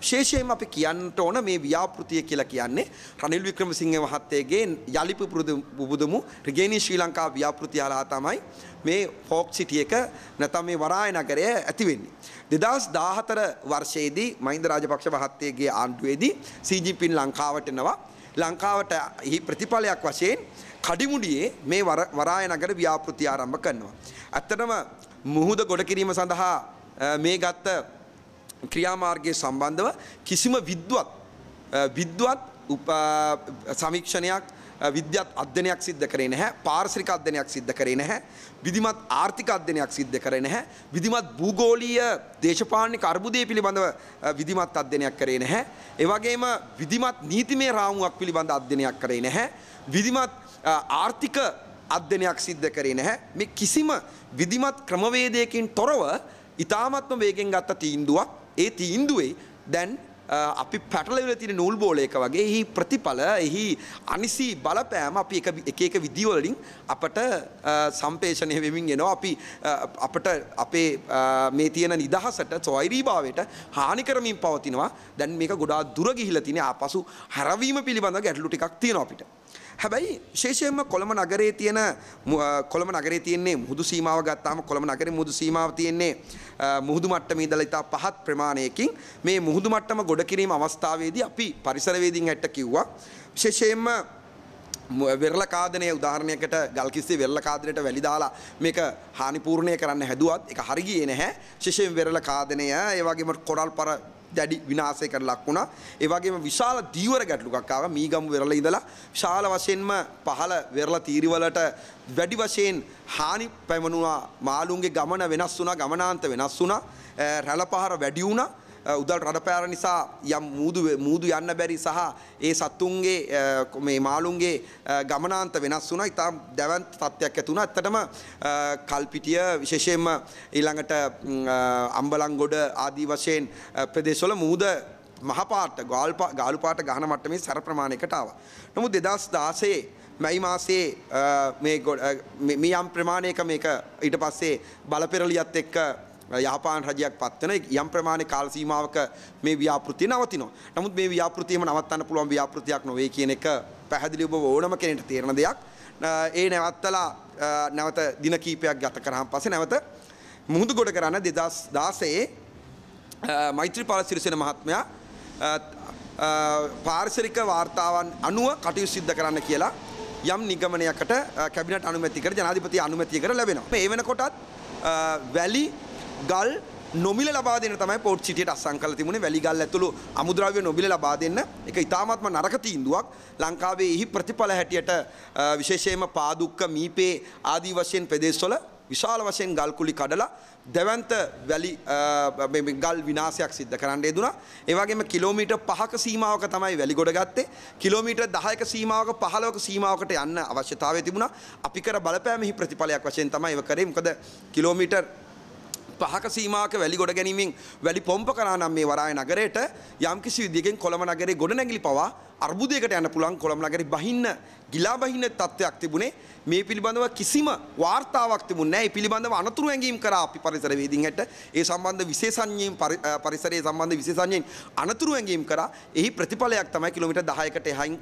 විශේෂයෙන්ම අපි කියන්නට ඕන මේ ව්‍යාපෘතිය කියලා කියන්නේ රනිල් වික්‍රමසිංහ මහත්තයගේ යලිප පුබුදුමු රිගේනී ශ්‍රී ලංකා ව්‍යාපෘතිය හරහා තමයි මේ ෆෝක් සිටි එක නැත්නම් මේ වරාය නගරය ඇති වෙන්නේ. 2014 වර්ෂයේදී මහින්ද රාජපක්ෂ මහත්තයගේ ආණ්ඩුවේදී CGP ලංකාවට එනවා. ලංකාවට එහි ප්‍රතිඵලයක් වශයෙන් කඩිමුඩියේ මේ වරාය නගර ව්‍යාපෘතිය ආරම්භ කරනවා. ඇත්තටම මුහුද ගොඩ කිරීම සඳහා මේ ගත්ත ක්‍රියාමාර්ගය සම්බන්ධව කිසිම විද්වත් විද්වත් සමීක්ෂණයක් විද්‍යත් අධ්‍යනයක් සිද්ධ කරේ නැහැ පාර්ශ්වික අධ්‍යනයක් සිද්ධ කරේ නැහැ විධිමත් ආර්ථික අධ්‍යනයක් සිද්ධ කරේ නැහැ විධිමත් භූගෝලීය දේශපාලනික අර්බුදය පිළිබඳව විධිමත් අධ්‍යනයක් කරේ නැහැ ඒ වගේම විධිමත් නීතිමය රාමුවක් පිළිබඳ අධ්‍යනයක් කරේ නැහැ විධිමත් ආර්ථික අධ්‍යනයක් සිද්ධ කරේ නැහැ මේ කිසිම විධිමත් ක්‍රමවේදයකින් තොරව ඉතාමත්ම වේගෙන් ගත්ත තීන්දුවක් ඒත් ඉන්දුවේ දැන් අපි පැටලවෙල තියෙන නූල් බෝලයක වගේ එහි ප්‍රතිඵල එහි අනිසි බලපෑම අපි එක එක විදිවලින් අපට සම්පේෂණය වෙමින් එනවා අපි අපට අපේ මේ තියෙන නිදහසට සොයිරීභාවයට හානි කරමින් පවතිනවා දැන් මේක ගොඩා දුර ගිහිලා තියෙන ආපසු හැරවීම පිළිබඳ ගැටලු ටිකක් තියෙනවා අපිට. හැබැයි ශේෂයෙන්ම කොළඹ නගරේ තියෙන කොළඹ නගරේ තියෙන්නේ මුහුදු සීමාව ගත්තාම කොළඹ නගරේ මුහුදු සීමාව තියෙන්නේ මුහුදු මට්ටමේ ඉඳලා ඉතා පහත් ප්‍රමාණයකින් මේ මුහුදු මට්ටම ගොඩ ගොඩ කිරීම අවස්ථාවේදී අපි පරිසරවේදීන් ඇට කිව්වා විශේෂයෙන්ම වෙරල කාදනය උදාහරණයකට ගල්කිස්සේ වෙරල කාදනයට වැලි දාලා මේක හානිපූර්ණය කරන්න හැදුවත් එක හරි ගියේ නැහැ. විශේෂයෙන් වෙරළ කාදනය ඒ වගේම කොරල් පර දැඩි විනාශයකට ලක් වුණා. ඒ වගේම විශාල දීවර ගැටලුවක් ආවා. මීගමු වෙරළ ඉඳලා විශාල වශයෙන්ම පහළ වෙරළ තීරිවලට වැඩි වශයෙන් හානි පැමිණුණා. මාළුන්ගේ ගමන වෙනස් වුණා, ගමනාන්ත වෙනස් වුණා. රැළ පහර වැඩි වුණා. උදල් රණපෑර නිසා යම් මූදු මූදු යන්න බැරි සහ ඒ සත්තුන්ගේ මේ මාළුන්ගේ ගමනාන්ත වෙනස් වුණා. ඉතාම දැවන්ත තත්ත්වයක් ඇති වුණා. ඇත්තටම කල්පිටිය විශේෂයෙන්ම ඊළඟට අම්බලන්ගොඩ ආදී වශයෙන් ප්‍රදේශවල මූද මහපාට ගාලු පාට ගහන මට්ටමේ සැර ප්‍රමාණයකට ආවා. නමුත් 2016 මැයි මාසයේ මේ මේ යම් ප්‍රමාණයක මේක ඊට පස්සේ බලපෙරළියත් එක්ක යාපාන රජයක් පත්වන යම් ප්‍රමාණය කාල සීමාවක මේ ව්‍යාපෘතිය නවතිනවා. නමුත් මේ ව්‍යාපෘතියම නවත්තන්න පුළුවන් ව්‍යාපෘතියක් නොවේ කියන එක පැහැදිලිව ඕනම කෙනෙට තේරෙන දෙයක්. ඒ නැවත්තලා නැවත දින කීපයක් ගත කරාන් පස්සේ නැවත මුහුදු ගොඩ කරන්න 2016 මෛත්‍රීපාල සිරිසේන මහත්මයා පාර්ශනික වාර්තාවන් අනුව කටයුතු සිද්ධ කරන්න කියලා යම් නිගමනයකට කැබිනට් අනුමැති කර ජනාධිපති අනුමැතිය කර ලැබෙනවා. මේ වෙනකොටත් වැලි ගල් නොමිල ලබා දෙන්න තමයි පෝට් සිටියට අස්සම් කරලා තිබුණේ වැලි ගල් ඇතුළු අමුද්‍රව්‍ය නොමිල ලබා දෙන්න ඒක ඉතාමත්ම නරක තීන්දුවක් ලංකාවේ එහි ප්‍රතිඵල හැටියට විශේෂයෙන්ම පාදුක්ක මීපේ ආදී වශයෙන් ප්‍රදේශවල විශාල වශයෙන් ගල් කුලි කඩලා දැවන්ත වැලි ගල් විනාශයක් සිද්ධ කරන්න යෙදුණා. ඒ වගේම කිලෝමීටර් 5ක සීමාවක තමයි වැලි ගොඩ ගත්තේ. කිලෝමීටර් 10ක සීමාවක 15ක සීමාවකට යන්න අවශ්‍යතාවය තිබුණා. අපි කර බලපෑමෙහි ප්‍රතිඵලයක් වශයෙන් තමයි ඒක කරේ. මොකද කිලෝමීටර් පහක සීමාක වැලි ගොඩ ගැනීමෙන් වැලි පොම්ප කරා නම් මේ වරාය නගරයට යම්කිසි විදිහකින් කොළඹ නගරේ ගොඩනැගිලි පවා අර්බුදයකට යන පුළුවන් කොළඹ නගරේ බහින්න ගිලා බහින්න තත්ත්වයක් තිබුණේ මේ පිළිබඳව කිසිම වාර්තාවක් තිබුණේ නැහැ. මේ පිළිබඳව අනතුරු ඇඟීම් කරා අපි පරිසර වේදින්ට ඒ සම්බන්ධ විශේෂඥයින් පරිසරයේ සම්බන්ධ විශේෂඥයින් අනතුරු ඇඟීම් කරා. එහි ප්‍රතිඵලයක් තමයි කිලෝමීටර් 10කට එහයින්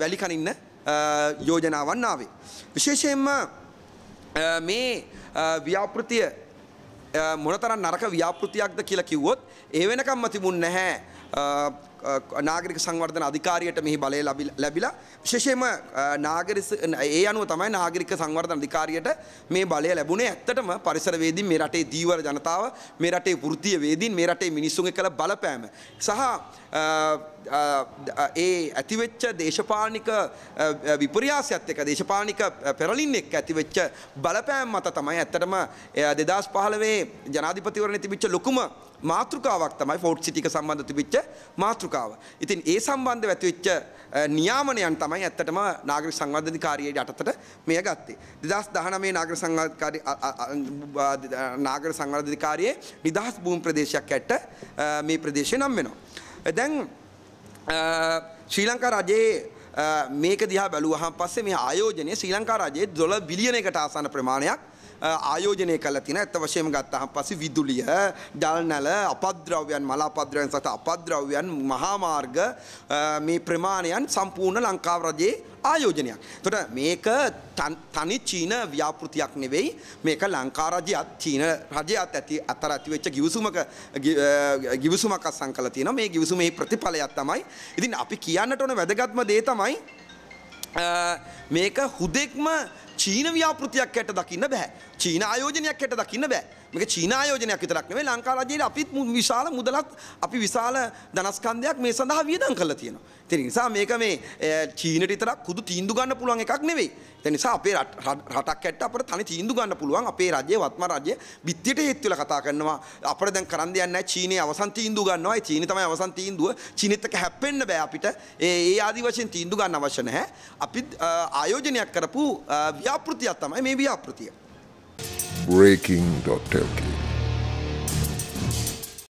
වැලි කනින්න යෝජනාවන් ආවේ. විශේෂයෙන්ම මේ ව්‍යාපෘතිය මොනතරම් නරක ව්‍යාපෘතියක්ද කියලා කිව්වොත් ඒ වෙනකම්ම තිබුණ නැහැ නාගරික සංවර්ධන අධිකාරියට මෙහි බලය ලැබිලා විශේෂයෙන්ම නාගරික ඒ අනුව තමයි නාගරික සංවර්ධන අධිකාරියට මේ බලය ලැබුණේ ඇත්තටම පරිසරවේදීන් මේ රටේ දීවර ජනතාව මේ රටේ වෘත්තීය වේදීන් මේ රටේ මිනිසුන්ගේ කළ බලපෑම සහ ඒ ඇතිවෙච්ච දේශපාලනික විපර්යාසයත් එක්ක දේශපාලනික පෙරලින් එක්ක ඇතිවෙච්ච බලපෑම් මත තමයි ඇත්තටම 2015 ජනාධිපතිවරණේ තිබිච්ච ලොකුම මාතෘකාවක් තමයි ෆෝර්ට් සිටි එක සම්බන්ධ තිබිච්ච මාතෘකාව මාතෘකාව. ඉතින් ඒ සම්බන්ධව ඇතිවෙච්ච නියාමනයන් තමයි ඇත්තටම නාගරික සංවර්ධනකාරියේ යටතට මෙය ගත්තේ. 2019 නාගරික සංවර්ධනකාරී නාගරික සංවර්ධනකාරියේ නිදහස් භූමි ප්‍රදේශයක් ඇට මේ ප්‍රදේශය නම් වෙනවා. දැන් ශ්‍රී ලංකා රජයේ මේක දිහා බැලුවහම පස්සේ මේ ආයෝජනය ශ්‍රී ලංකා රජයේ 12 බිලියන එකට ආසන්න ප්‍රමාණයක් ආයෝජනය කළ තින ඇත්ත වශයම ගත්තහම් පසි විදුලිය ජල්නැල අපද්‍රව්‍යන් මලා පද්‍රවයන් සත අපද්‍රව්‍යන් මහාමාර්ග මේ ප්‍රමාණයන් සම්පූර්ණ ලංකාව රජයේ ආයෝජනයක්. තොට මේක තනි චීන ව්‍යාපෘතියක් නෙවෙයි මේක ලංකාරජයත් චීන රජයත් ඇති අතර ඇතිවෙච්ච ගිවසුමක ගිවසුමක් අසං කළ තියෙන මේ ගිවසුමේ ප්‍රතිඵලයක් තමයි. ඉතින් අපි කියන්නට ඕන වැදගත්ම දේ තමයි මේක හුදෙක්ම චීන ව්‍යාපෘතියක් හැට දකින්න බෑ. චීන ආයෝජනයක් හැට දකින්න බෑ. මේක චීන ආයෝජනයක් විතරක් නෙවෙයි ලංකා රජයේ අපිත් විශාල මුදලත් අපි විශාල ධනස්කන්ධයක් මේ සඳහා වියදම් කරලා තියෙනවා. ඒ නිසා මේක මේ චීනට විතරක් කුදු තීන්දුව ගන්න පුළුවන් එකක් නෙවෙයි. ඒ නිසා අපේ රටක් ඇත්ත අපිට තනි තීන්දුව ගන්න පුළුවන් අපේ රජයේ වත්ම රජයේ බිත්තියට හේතු වෙලා කතා කරනවා. අපිට දැන් කරන්න දෙයක් නැහැ චීනයේ අවසන් තීන්දුව ගන්නවා. ඒ චීනේ තමයි අවසන් තීන්දුව. චීනෙත් එක්ක හැප්පෙන්න බෑ අපිට. ඒ ඒ ආදි වශයෙන් තීන්දුව ගන්න අවශ්‍ය නැහැ. අපි ආයෝජනයක් කරපු ව්‍යාපෘතියක් තමයි මේ ව්‍යාපෘතිය. breaking.lk